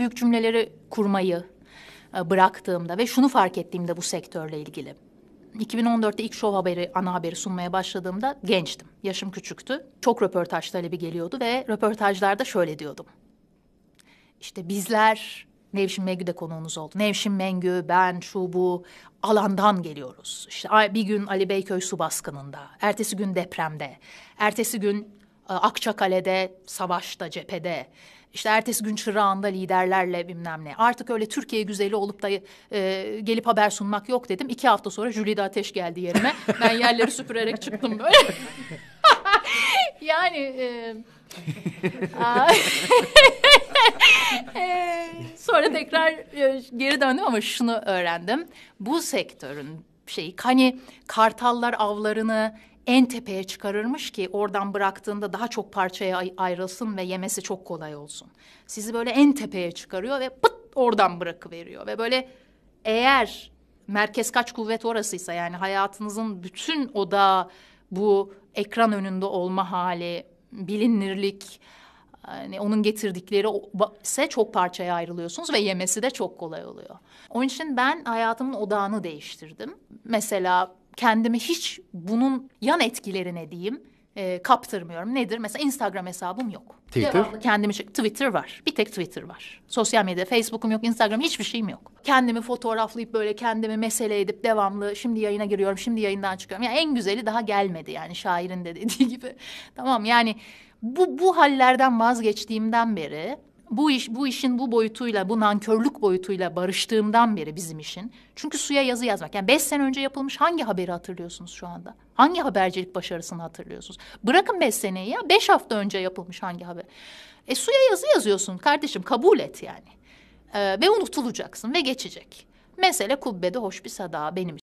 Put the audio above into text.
büyük cümleleri kurmayı e, bıraktığımda ve şunu fark ettiğimde bu sektörle ilgili. 2014'te ilk şov haberi, ana haberi sunmaya başladığımda gençtim. Yaşım küçüktü. Çok röportaj talebi geliyordu ve röportajlarda şöyle diyordum. İşte bizler, Nevşin Mengü de konuğumuz oldu. Nevşin Mengü, ben, şu, bu alandan geliyoruz. İşte bir gün Ali Beyköy su baskınında, ertesi gün depremde, ertesi gün ee, Akçakale'de, savaşta, cephede. İşte ertesi gün çırağında liderlerle bilmem ne. Artık öyle Türkiye güzeli olup da e, gelip haber sunmak yok dedim. İki hafta sonra Jülide Ateş geldi yerime. ben yerleri süpürerek çıktım böyle. yani... E, e, sonra tekrar e, geri döndüm ama şunu öğrendim. Bu sektörün şey hani kartallar avlarını en tepeye çıkarırmış ki oradan bıraktığında daha çok parçaya ayrılsın ve yemesi çok kolay olsun. Sizi böyle en tepeye çıkarıyor ve pıt oradan bırakıveriyor ve böyle eğer merkez kaç kuvvet orasıysa yani hayatınızın bütün oda bu ekran önünde olma hali, bilinirlik, yani onun getirdikleri ise çok parçaya ayrılıyorsunuz ve yemesi de çok kolay oluyor. Onun için ben hayatımın odağını değiştirdim. Mesela kendimi hiç bunun yan etkilerine diyeyim e, kaptırmıyorum. Nedir? Mesela Instagram hesabım yok. Twitter? Devamlı kendimi şey, Twitter var. Bir tek Twitter var. Sosyal medya, Facebook'um yok, Instagram hiçbir şeyim yok. Kendimi fotoğraflayıp böyle kendimi mesele edip devamlı şimdi yayına giriyorum, şimdi yayından çıkıyorum. Yani en güzeli daha gelmedi yani şairin de dediği gibi. tamam yani bu bu hallerden vazgeçtiğimden beri bu iş bu işin bu boyutuyla bu nankörlük boyutuyla barıştığımdan beri bizim işin. Çünkü suya yazı yazmak. Yani beş sene önce yapılmış hangi haberi hatırlıyorsunuz şu anda? Hangi habercilik başarısını hatırlıyorsunuz? Bırakın beş seneyi ya. Beş hafta önce yapılmış hangi haber? E suya yazı yazıyorsun kardeşim kabul et yani. Ee, ve unutulacaksın ve geçecek. Mesele kubbede hoş bir sada benim